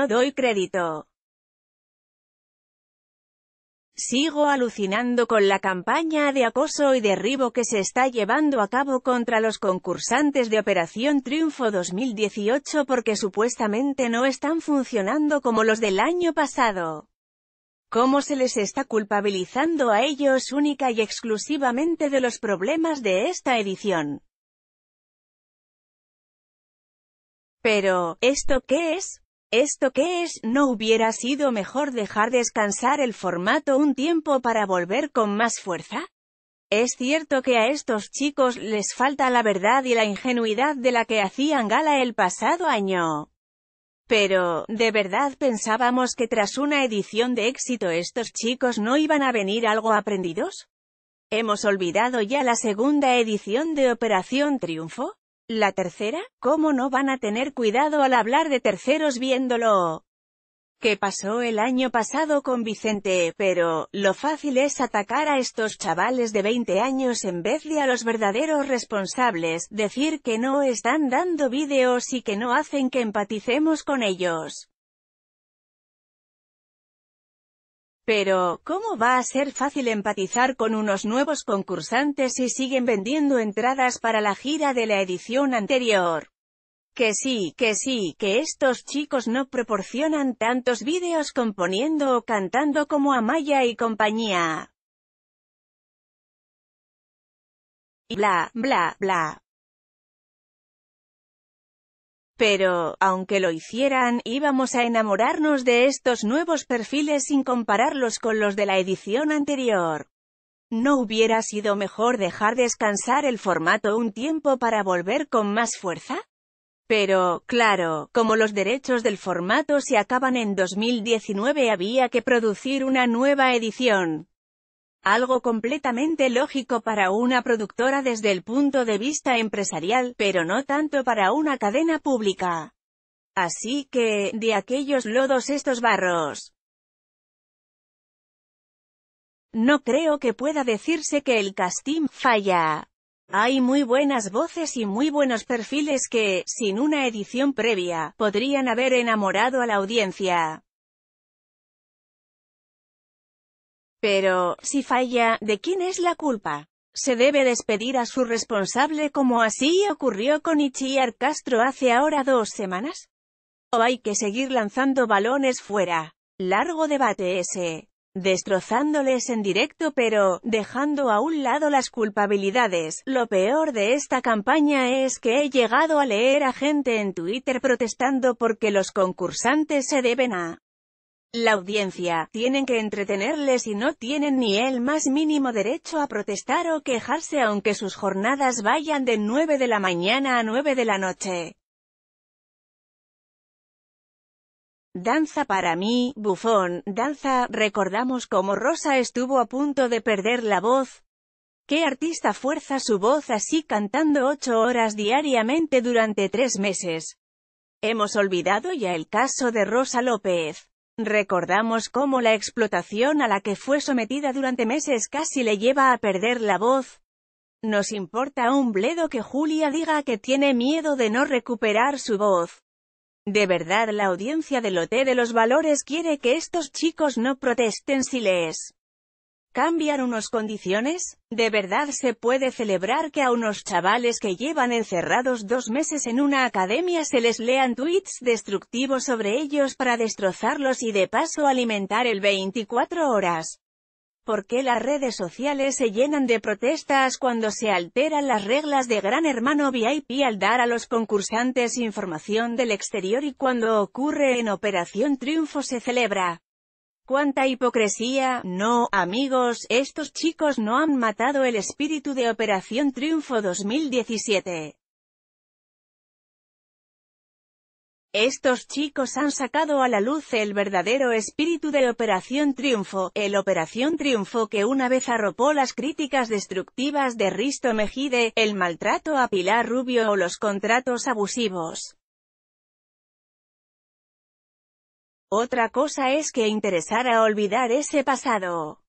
no doy crédito. Sigo alucinando con la campaña de acoso y derribo que se está llevando a cabo contra los concursantes de Operación Triunfo 2018 porque supuestamente no están funcionando como los del año pasado. ¿Cómo se les está culpabilizando a ellos única y exclusivamente de los problemas de esta edición? Pero, ¿esto qué es? ¿Esto qué es? ¿No hubiera sido mejor dejar descansar el formato un tiempo para volver con más fuerza? Es cierto que a estos chicos les falta la verdad y la ingenuidad de la que hacían gala el pasado año. Pero, ¿de verdad pensábamos que tras una edición de éxito estos chicos no iban a venir algo aprendidos? ¿Hemos olvidado ya la segunda edición de Operación Triunfo? La tercera, ¿cómo no van a tener cuidado al hablar de terceros viéndolo? ¿Qué pasó el año pasado con Vicente, pero, lo fácil es atacar a estos chavales de 20 años en vez de a los verdaderos responsables, decir que no están dando vídeos y que no hacen que empaticemos con ellos. Pero, ¿cómo va a ser fácil empatizar con unos nuevos concursantes si siguen vendiendo entradas para la gira de la edición anterior? Que sí, que sí, que estos chicos no proporcionan tantos vídeos componiendo o cantando como Amaya y compañía. Y bla, bla, bla. Pero, aunque lo hicieran, íbamos a enamorarnos de estos nuevos perfiles sin compararlos con los de la edición anterior. ¿No hubiera sido mejor dejar descansar el formato un tiempo para volver con más fuerza? Pero, claro, como los derechos del formato se acaban en 2019 había que producir una nueva edición, algo completamente lógico para una productora desde el punto de vista empresarial, pero no tanto para una cadena pública. Así que, de aquellos lodos estos barros. No creo que pueda decirse que el casting falla. Hay muy buenas voces y muy buenos perfiles que, sin una edición previa, podrían haber enamorado a la audiencia. Pero, si falla, ¿de quién es la culpa? Se debe despedir a su responsable como así ocurrió con Ichiar Castro hace ahora dos semanas. ¿O hay que seguir lanzando balones fuera? Largo debate ese, destrozándoles en directo pero, dejando a un lado las culpabilidades. Lo peor de esta campaña es que he llegado a leer a gente en Twitter protestando porque los concursantes se deben a la audiencia, tienen que entretenerles y no tienen ni el más mínimo derecho a protestar o quejarse aunque sus jornadas vayan de 9 de la mañana a 9 de la noche. Danza para mí, bufón, danza, recordamos cómo Rosa estuvo a punto de perder la voz. ¿Qué artista fuerza su voz así cantando ocho horas diariamente durante tres meses? Hemos olvidado ya el caso de Rosa López. Recordamos cómo la explotación a la que fue sometida durante meses casi le lleva a perder la voz. Nos importa un bledo que Julia diga que tiene miedo de no recuperar su voz. De verdad la audiencia del Hotel de los Valores quiere que estos chicos no protesten si les ¿Cambian unos condiciones? ¿De verdad se puede celebrar que a unos chavales que llevan encerrados dos meses en una academia se les lean tweets destructivos sobre ellos para destrozarlos y de paso alimentar el 24 horas? ¿Por qué las redes sociales se llenan de protestas cuando se alteran las reglas de Gran Hermano VIP al dar a los concursantes información del exterior y cuando ocurre en Operación Triunfo se celebra? ¡Cuánta hipocresía! No, amigos, estos chicos no han matado el espíritu de Operación Triunfo 2017. Estos chicos han sacado a la luz el verdadero espíritu de Operación Triunfo, el Operación Triunfo que una vez arropó las críticas destructivas de Risto Mejide, el maltrato a Pilar Rubio o los contratos abusivos. Otra cosa es que interesara olvidar ese pasado.